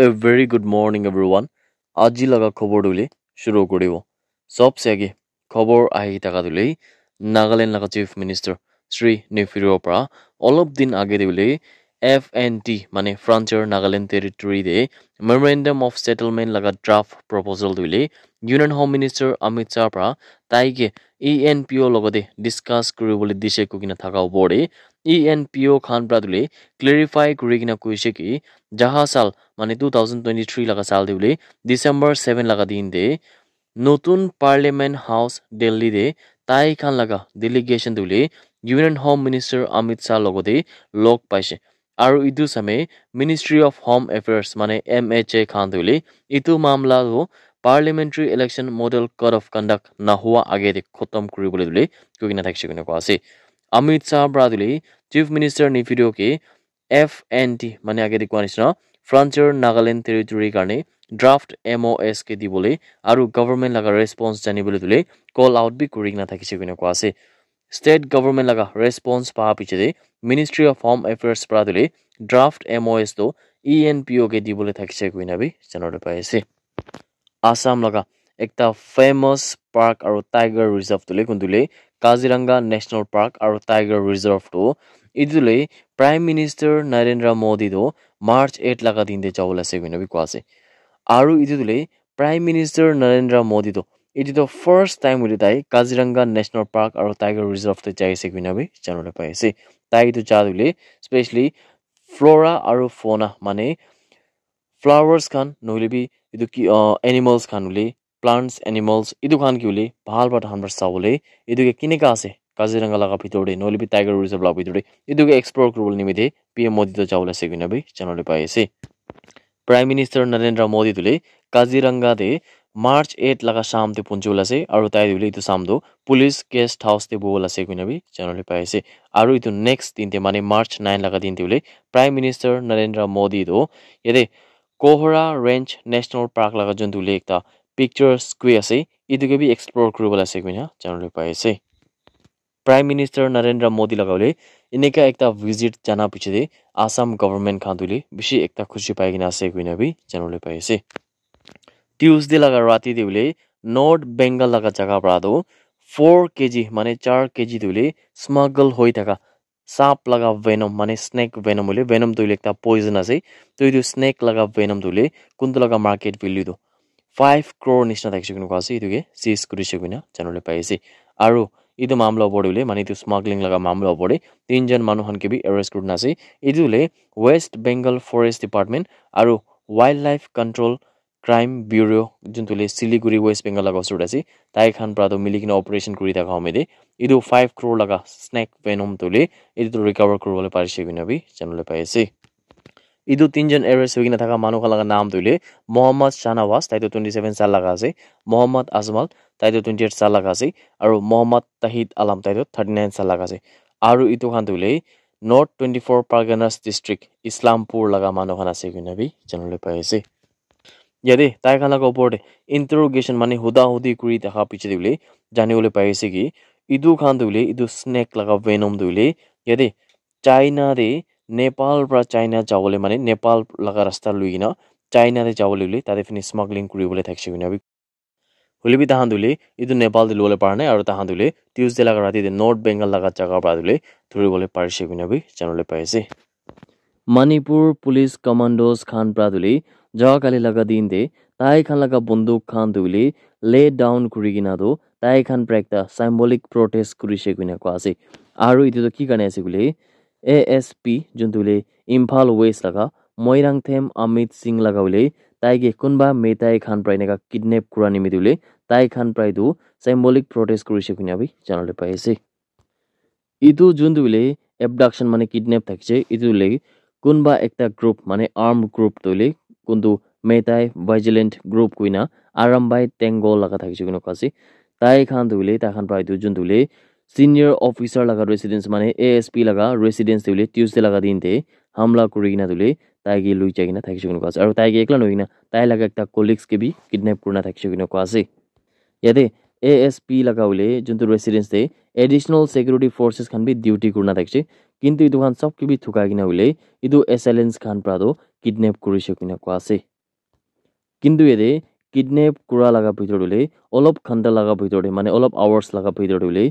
এ very good morning everyone আজি লগা খবৰ দুলি শুৰু কৰিব চবচেগে খবৰ আহি থকা দুলি নাগালেণ্ড লগা চিফ মিনিষ্টাৰ শ্ৰী নেফিৰৰ পৰা অলপ দিন আগে দিবলৈ এফএনটি মানে ফ্ৰান্সৰ নাগালেণ্ড টেৰিটৰীৰে মেমৰেণ্ডাম অফ ছেটেলমেণ্ট লগা ড্ৰাফ্ট প্ৰপ'জেল দিলে ইউনিয়ন হোম মিনিষ্টাৰ অমিত শ্বাহৰ পৰা তাইকে ই এন পি অ'ৰ লগতে ডিছকাছ কৰিবলৈ দিছে কৈ কিনে থকা ওপৰে E e N P O' খান পৰা দিলে ক্লেৰিফাই কৰি কিনে কৈছে কি জাহা চাল মানে টু থাউজেণ্ড টুৱেণ্টি থ্ৰী লগা চাল দিবলৈ ডিচেম্বৰ ছেভেন লগা দিন দে নতুন পাৰ্লিয়ামেণ্ট হাউচ দিল্লীৰে তাই খান লগা ডেলিগেশ্যন দিবলৈ union home minister Amit Shah লগতে লগ পাইছে আৰু ইদুস্বামী মিনিষ্ট্ৰী অফ হোম এফেয়াৰ্ছ মানে এম এইচ এ খান্দুলি ইটো মামলাটো parliamentary election model code of conduct নোহোৱা আগেদি খতম কৰিবলৈ বুলি কুকিনা থাকিছে কোনে কোৱা আছে অমিত শ্বাহ ব্ৰাদুলি চিফ মিনিষ্টাৰ নিফিডিঅ'কে এফ এন টি মানে আগেদি কোৱাৰ নিচিনা ফ্ৰান্সৰ নাগালেণ্ড টেৰিটৰীৰ কাৰণে ড্ৰাফ্ট এম অ' এছ কে দিবলৈ আৰু গভৰ্ণমেণ্ট লগা ৰেছপঞ্চ জানিবলৈ বুলি কল আউট বি কৰি কিনা থাকিছে কোনে কোৱা আছে ষ্টেট গভৰ্ণমেণ্ট লগা ৰেছপন্স পোৱাৰ পিছতে মিনিষ্ট্ৰী অফ হোম এফেয়াৰ্ছ পৰা ধৰি ড্ৰাফ্ট এম অ' এছটো ই এন পি অ'কে দিবলৈ থাকিছে কুইনাবি চেনেলটো পাই আছে আছাম লগা একটা ফেমাছ পাৰ্ক আৰু টাইগাৰ ৰিজাৰ্ভটোলৈ কোনটোলৈ কাজিৰঙা নেশ্যনেল পাৰ্ক আৰু টাইগাৰ ৰিজাৰ্ভটো ইটোলৈ প্ৰাইম মিনিষ্টাৰ নৰেন্দ্ৰ মোদীটো মাৰ্চ এইট লগা দিনতে যাবলৈ আছে কুইনাবি কোৱা আছে আৰু ইটোলৈ প্ৰাইম মিনিষ্টাৰ নৰেন্দ্ৰ মোদীটো এটি দ্য ফাৰ্ষ্ট টাইম বুলি তাই কাজিৰঙা নেশ্যনেল পাৰ্ক আৰু টাইগাৰ ৰিজাৰ্ভতে যাইছে কিনে আমি জানিবলৈ পাই আছে তাই এইটো যা বুলি স্পেচিয়েলি ফ্ল'ৰা আৰু ফ'না মানে ফ্লাৱাৰ্ছ খান নহ'লে বি এইটো কি এনিমেলছ খান বুলি প্লাণ্টছ এনিমেলছ এইটো খান কি বুলি ভাল পৰা তাহান পৰা চাবলৈ এইটোকে কেনেকুৱা আছে কাজিৰঙা লগা ভিতৰতে নহ'লে বি টাইগাৰ ৰিজাৰ্ভ লগা ভিতৰতে এইটোকে এক্সপ্ল'ৰ কৰিবলৈ নিমিতে পি এম মোদীটো যাবলৈ আছে কিনে আমি জানিবলৈ পাই আছে প্ৰাইম মিনিষ্টাৰ নৰেন্দ্ৰ মোদী তুলি কাজিৰঙা দে মাৰ্চ এইট লগা চামটো পঞ্জোল আছে আৰু তাই বুলি এইটো চামটো পুলিচ গেষ্ট হাউচতে বহল আছে কোনে বি জানিবলৈ পাই আছে আৰু এইটো নেক্সট দিনটো মানে মাৰ্চ নাইন লগা দিনটো বুলি প্ৰাইম মিনিষ্টাৰ নৰেন্দ্ৰ মোদীটো ইয়াতে কোহৰা ৰেঞ্জ নেশ্যনেল পাৰ্ক লগা যোনটো বুলি এটা পিকচাৰ স্কুই আছে এইটোকে বি এক্সপ্ল'ৰ কৰিবলৈ আছে কোনে জানিবলৈ পাই আছে প্ৰাইম মিনিষ্টাৰ নৰেন্দ্ৰ মোদী লগা বুলি এনেকুৱা এটা ভিজিট জনা পিছতে আছাম গভৰ্ণমেণ্ট খান তুলি বেছি এটা খুচি পাই কিনে আছে কোনে বি জানিবলৈ পাই আছে টিউজডে লগা ৰাতি দিবলৈ নৰ্থ বেংগল লগা জেগাৰ পৰা তো ফ'ৰ কেজি মানে চাৰ কেজি দিবলৈ স্মাগল হৈ থকা চাপ লগা ভেনম মানে স্নেক ভেনম বুলি ভেনম দিলে এটা পইজন আছে তো এইটো স্নেক লগা ভেনম দিলে কোনটো লগা মাৰ্কেট ভেলিউটো ফাইভ ক্ৰ'ৰ নিচিনা থাকিছে কোনো আছে এইটোকে চিজ কৰিছে কোনে জানিবলৈ পাইছে আৰু এইটো মামলা ওপৰত বুলি মানে এইটো স্মাগলিং লগা মামলা ওপৰত তিনিজন মানুহক কেবি এৰেষ্ট কৰি নাছে এইটো বোলে ৱেষ্ট বেংগল ফৰেষ্ট ডিপাৰ্টমেণ্ট আৰু wildlife control crime bureau' যোনটোলৈ চিলিগুৰি ৱেষ্ট বেংগল লগা ওচৰত আছে তাইখন পৰাটো মিলি কিনে অপাৰেশ্যন কৰি থকা সময়তে এইটো ফাইভ ক্ৰ'ৰ লগা স্নেক পেনহমটোলৈ এইটো ৰিকভাৰ কৰিবলৈ পাৰিছে কিনে আমি জানিবলৈ পাই আছে এইটো তিনিজন এৰেষ্ট হৈ কিনে থকা মানুহৰ লগা নামটোলৈ মহম্মদ শ্বাহনৱাজ তাইতো টুৱেণ্টি ছেভেন চাল লগা আছে মহম্মদ আজমাল তাইতো টুৱেণ্টি এইট চাল লগা আছে আৰু মহম্মদ তাহিদ আলম তাইতো থাৰ্টি নাইন চাল লগা আছে আৰু এইটো খানটোলৈ North twenty four Parganas district Islampur লগা মানুহখন আছে কিনে আমি জানিবলৈ পাই আছে ইয়াতে তাই খান লগা ওপৰতে ইণ্টাৰগেশ্যন মানে সুধা সুধি কৰি দেখা পিছে বুলি জানিবলৈ পাইছে কি ইটো খান দিবলৈ ইটো স্নেক লগা বেনম দিবলৈ ইয়াতে চাইনাৰে নেপাল পৰা চাইনা যাবলৈ মানে নেপাল লগা ৰাস্তা লৈ কিনে চাইনাৰে যাবলৈ বুলি তাতে পিনে স্মাগলিং কৰিবলৈ থাকিছে কিনে হলিবি তাহান দিলে এইটো নেপাল দিবলৈ পৰা নাই আৰু তাহান দিলে টিউজডে লগা ৰাতি নৰ্থ বেংগল লগা জেগাৰ পৰা দিলে ধৰিবলৈ পাৰিছে কিনে জানিবলৈ পাইছে মণিপুৰ পুলিচ কমাণ্ডোজ খান পৰা লাগা লাগা দিন দে তাই খান খান বন্দুক ಜವಾಕಾಲಿಲಗ ದೀಂದೆ ತಾಯಿಖಾನ್ಲಗ ಬಂದೂಕ್ ಖಾನ್ ದುಲಿ ಲೇ ಡಾউন ಕುರಿಗಿನಾದು ತಾಯಿಖಾನ್ ಪ್ರೆಕ್ತ ಸೈಂಬೋಲಿಕ್ ಪ್ರೊಟೆಸ್ಟ್ ಕುರಿಶೆ ಕುನಕೊ আর আৰু তো কি কাৰণে আছে বুলি এ এছ পি যোনটোলে ইম্ফাল ৱেষ্ট লগা মৈৰাং থেম অমিত সিং লগা বুলি তাইকে কোনবা মে তাই খান প্ৰায় এনেকা কিডনেপ কৰা নিমি বুলি তাই খান প্ৰায়টো চেম্বলিক প্ৰটেষ্ট কৰিছে শুনি আমি জানলৈ পাই পাইছে ইটো যোনটো বুলি এবডাকশ্যন মানে কিডনেপ থাকছে ইটো লে কোনবা একটা গ্রুপ মানে আর্ম গ্রুপ তোলে কোনটো মেটাই ভাইজিলেণ্ট গ্ৰুপ কুইনা আৰম্বাই টেংগল লগা থাকিছে কোনো কাজি তাই খান দুলি তাইখন প্ৰায় দুজন দুলি চিনিয়ৰ অফিচাৰ লগা ৰেচিডেঞ্চ মানে এ এছ পি লগা ৰেচিডেঞ্চ দিলে টিউজডে লগা দিনতে হামলা কৰি কিনে দুলি তাইক লৈ যায় কিনে থাকিছে কোনো কোৱা আছে আৰু তাইক একলা নহয় কিনা তাই লগা এটা কলিগছ কেবি কিডনেপ কৰি থাকিছে কিনে কোৱা আছে ইয়াতে ASP লগাউলে যোনটো residence the additional security forces খান বি ডিউটি কৰোণা থাকিছে কিন্তু এইটো খান চব কিবি থকা কিনা বোলে এইটো এছ এল এন্স খান পৰাতো কিডনেপ কৰিছে কিনে কোৱা আছে কিন্তু ইয়াতে কিডনেপ কৰা লগা ভিতৰত বোলে অলপ ঘণ্টা লগা ভিতৰতে মানে অলপ আৱাৰ্ছ লগা ভিতৰত বোলে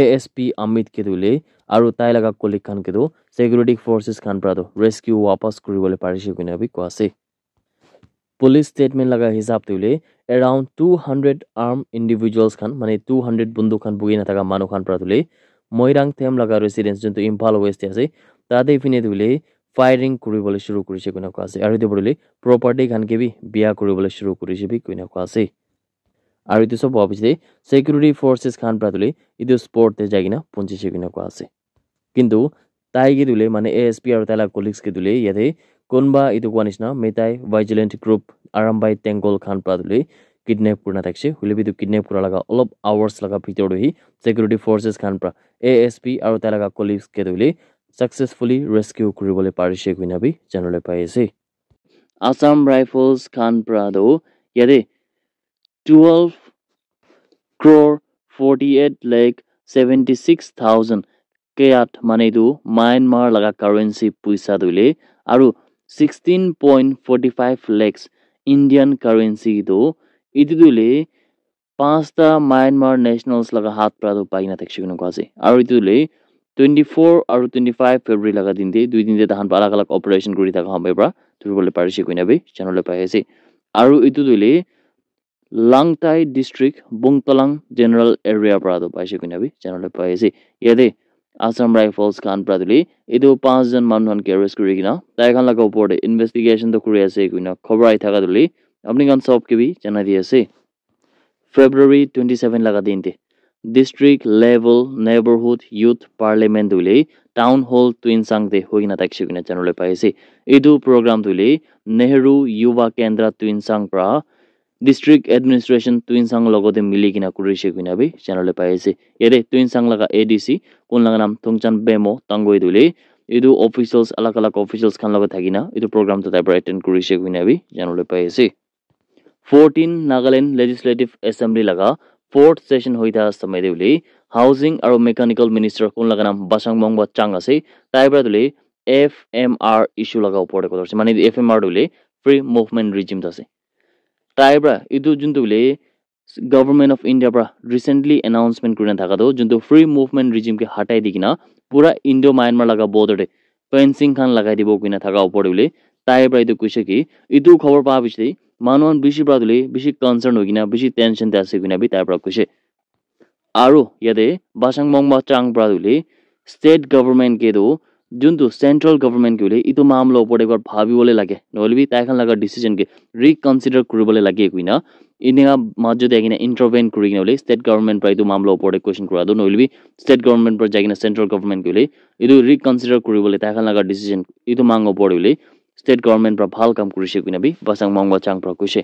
এ এছ পি আমিত কেইটো বোলে আৰু তাই লগা কলিগ খান কেইটো চেকিউৰিটি ফৰ্চেছ খান পৰাতো ৰেস্কিউ ৱাপাছ কৰিবলৈ পাৰিছে কিনে বুলি কোৱা আছে পুলিচ ষ্টেটমেণ্ট লগা হিচাপ around 200 armed individuals khan mane 200 bunduk khan bugina thaka manu khan pra thule moirang them laga residence juntu imphal west ase tate phine thule firing bole shuru korise koina kwa ase aru etu borole property khan ke bi biya bole shuru korise bi koina kwa ase aru etu sob obviously security forces khan pra thule etu sport te jagina punchise koina kwa ase কিন্তু tai কি দিলে মানে A S P colleagues ke colleagues কি কোনোবা এইটো কোৱা নিচিনা মেটাই ভাইজিলেণ্ট group আৰামবাই টেংগল খান পৰা ধৰি কিডনেপ কৰি নাথাকিছে হুলিবিটো কিডনেপ কৰা লগা অলপ আৱাৰ্ছ লগা ভিতৰত হি ছিকিউৰিটি ফৰ্চেছ খান পৰা এ এছ পি আৰু তাৰ লগা কলিগছকে ধৰি ছাকচেছফুলি ৰেস্কিউ কৰিবলৈ পাৰিছে গৈ নাভি জানিবলৈ পাই আছে আছাম ৰাইফলছ খান পৰা দৌ ইয়াতে twelve crore forty eight lakh seventy six thousand কে আঠ মানে এইটো মায়ানমাৰ লগা কাৰেঞ্চি পইচা ধৰিলে আৰু sixteen point forty five lakhs Indian currency दो इतिले पाँचटा म्यानमार नेसनल्सलाई हात प्रातो पाइन थाक सिक्नु खोजे अरू इतिले টুৱেণ্টি ফ'ৰ আৰু টুৱেণ্টি ফাইভ ফেব্ৰুৱাৰী লগা দিন দিয়ে দুই দিন দিয়ে তাহান আলগ আলগ অপাৰেশ্যন কৰি থকা সময়ৰ পৰা ধৰিবলৈ পাৰিছে কইনাবি চেনেললৈ পাই আছে আৰু এইটো ধৰিলে লাংটাই ডিষ্ট্ৰিক্ট বুংতলাং জেনেৰেল এৰিয়াৰ পৰা পাইছে কইনাবি চেনেললৈ পাই আছে ইয়াতে আছাম ৰাইফলছ খান ব্ৰাদলি এইটো পাঁচজন মানুহক এৰেষ্ট কৰি কিনা তাইখন লগৰ ওপৰতে ইনভেষ্টিগেশ্যনটো কৰি আছে কিনা খবৰ আহি থকা তুলি আপুনি কাৰণ চব কিবি জনাই দি আছে ফেব্ৰুৱাৰী টুৱেণ্টি ছেভেন লগা দিনতে district level neighbourhood youth parliament বুলি টাউন হল টুইন চাংতে হৈ কিনা তাক চিকিনে জানিবলৈ পাইছে এইটো প্ৰগ্ৰামটো নেহৰু কেন্দ্ৰ টুইন ডিষ্ট্ৰিক্ট এডমিনিষ্ট্ৰেশ্যন টুইনচাং লগতে মিলি কিনে কৰিছে কুইনাবি চেনেলে পাই আছে ইয়াতে টুইনচাং লগা এ ডি চি কোন লগা নাম থংচান বেমো টাংগৈ দুলি এইটো অফিচিয়েলছ আলাক আলাক অফিচিয়েলছখন লগত থাকি না এইটো প্ৰগ্ৰামটো তাইৰ পৰা এটেণ্ড কৰিছে কুইনাবি জানলৈ পাই আছে ফৰ্টিন নাগালেণ্ড লেজিছলেটিভ এছেম্বলি লগা ফৰ্থ ছেশ্যন হৈ থকা সময় দিলে হাউজিং আৰু মেকানিকেল মিনিষ্টাৰ কোন লগা নাম বাচাং মংবা চাং আছে তাইৰ পৰা দিলে এফ এম আৰ ইছ্যু লগা ওপৰতে কথা মানে এফ এম আৰ দিলে ফ্ৰী মুভমেণ্ট ৰিজিমটো আছে प्राय ब्रा इदु जुन ले गभर्मेन्ट अफ इन्डियाबाट रिसेन्टली एनाउन्समेन्ट गरिन थाहा जुन फ्री मुभमेन्ट रिजिमके हटाइदिकन पुरा इन्डो म्यानमार लगा बोधडे पैन सिंह खान लगाइदिबो কিনা থাকা উপরে তাই প্রায় কইছে কি ইতু খবর পাওয়া পিছতে মানুষ বেশি প্রাতলে বেশি কনসার্ন হই কিনা বেশি টেনশন আছে কিনা বি তাই প্রা কইছে আর ইয়াতে বাসাং মংবা চাং প্রাতলে স্টেট গভর্নমেন্টকে তো যোনটো চেণ্ট্ৰেল গভৰ্ণমেণ্টকে বুলি এইটো মামলাৰ ওপৰত এবাৰ ভাবিবলৈ লাগে নহ'লেবি তাইখন লগা ডিচিশ্যনকে ৰিকনচিডাৰ কৰিবলৈ লাগে একো না এনেকুৱা মাজতে আহি কিনে ইণ্টাৰভেন কৰি কিনে বুলি ষ্টেট গভৰ্ণমেণ্ট পৰা এইটো মামলাৰ ওপৰতে কুৱেশ্যন কৰাটো নহ'লেবি ষ্টেট গভৰ্ণমেণ্ট পৰা যাই কিনে চেণ্ট্ৰেল গভৰ্ণমেণ্টকে বুলি এইটো ৰিকনচিডাৰ কৰিবলৈ তাইখন লগা ডিচিশ্যন এইটো মাং ওপৰত বুলি ষ্টেট গভৰ্ণমেণ্ট পৰা ভাল কাম কৰিছে কিনে বি বাচাং মংগ চাং পৰা কৈছে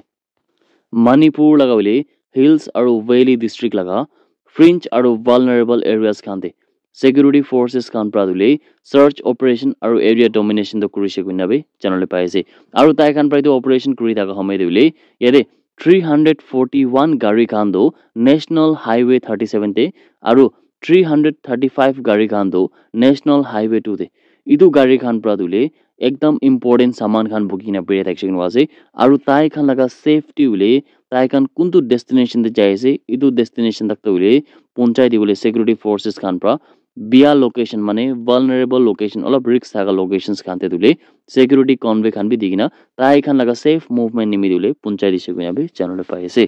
মণিপুৰ লগা বুলি হিলছ আৰু ভেলী ডিষ্ট্ৰিক্ট লগা ফ্ৰিঞ্চ আৰু ভালনাৰেবল এৰিয়াছ খান্দে ছেকিউৰিটি ফ'ৰ্চেছ খান পৰা তুলি চাৰ্চ অপাৰেশ্যন আৰু এৰিয়া ডমিনেশ্যনটো কৰিছে কুইনাবি জানলৈ পাই আছে আৰু তাই খান প্ৰায়টো অপাৰেশ্যন কৰি থকা সময়ত বুলি ইয়াতে থ্ৰী হাণ্ড্ৰেড ফৰ্টি ওৱান গাড়ী খান্দো নেশ্যনেল হাইৱে থাৰ্টি ছেভেনতে আৰু থ্ৰী হাণ্ড্ৰেড থাৰ্টি ফাইভ গাড়ী খান্দো নেশ্যনেল হাইৱে টুতে ইটো গাড়ী খান পৰা তুলি একদম ইম্পৰ্টেণ্ট চামান খান বুকি নাপৰি থাকিছে কিনো আছে আৰু তাই খান লগা চেফটি বুলি তাই খান কোনটো ডেষ্টিনেশ্যনত যাই আছে এইটো ডেষ্টিনেশ্যন তাক বুলি পঞ্চায়ত দিবলৈ ছেকিউৰিটি ফ'ৰ্চেছ খান পৰা বিয়া লোকেশন মানে ভালনারেবল লোকেশন অল্প রিস্ক থাকা লোকেশ্যনছ খানতে তুলে সিকিউরিটি কনভে খান বি না তাই খান লাগা সেফ মুভমেন্ট নিমি দিলে পঞ্চায়ত দিছে গুঁয়াবি জানলে পাই আছে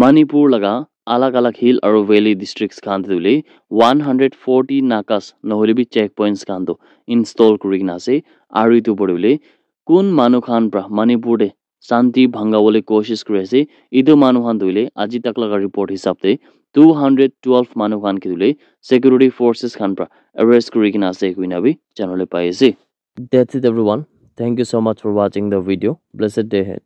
মণিপুৰ লাগা আলাগ আলাগ হিল আর ভেলি ডিষ্ট্ৰিক্টছ খান তুলে ওয়ান হান্ড্রেড ফোরটি নাকাস নহ'লে বি চেক পয়েন্টস খান তো ইনস্টল করি কিনা আছে আৰু ইটো বলে কোন মানুষ খান পৰা শান্তি ভাঙাবলৈ কোচিছ কৰি আছে ইটো মানুহান ধৰিলে আজি তাক লগা ৰিপৰ্ট হিচাপতে টু হাণ্ড্ৰেড টুৱেল্ভ মানুহান কি ধৰিলে চেকুৰিটি ফৰ্চেছ খান পৰা এৰেষ্ট কৰি কিনে আছে কুইন আবি জানিবলৈ পাই আছে that it every one thank you so' much for ৱাচিং the video' blessed day head